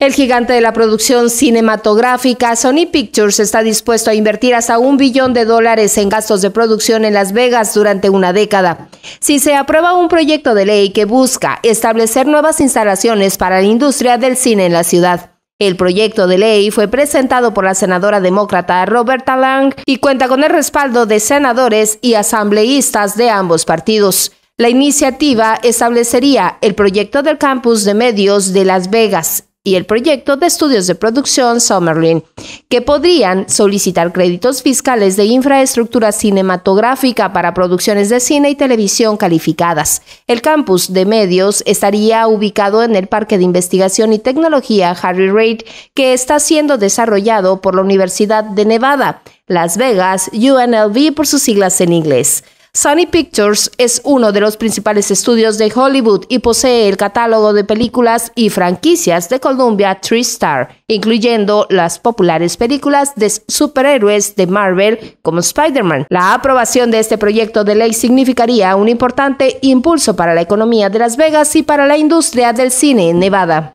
El gigante de la producción cinematográfica Sony Pictures está dispuesto a invertir hasta un billón de dólares en gastos de producción en Las Vegas durante una década. Si se aprueba un proyecto de ley que busca establecer nuevas instalaciones para la industria del cine en la ciudad. El proyecto de ley fue presentado por la senadora demócrata Roberta Lang y cuenta con el respaldo de senadores y asambleístas de ambos partidos. La iniciativa establecería el proyecto del campus de medios de Las Vegas y el proyecto de estudios de producción Summerlin, que podrían solicitar créditos fiscales de infraestructura cinematográfica para producciones de cine y televisión calificadas. El campus de medios estaría ubicado en el Parque de Investigación y Tecnología Harry Reid, que está siendo desarrollado por la Universidad de Nevada, Las Vegas, UNLV por sus siglas en inglés. Sony Pictures es uno de los principales estudios de Hollywood y posee el catálogo de películas y franquicias de Columbia TriStar, incluyendo las populares películas de superhéroes de Marvel como Spider-Man. La aprobación de este proyecto de ley significaría un importante impulso para la economía de Las Vegas y para la industria del cine en Nevada.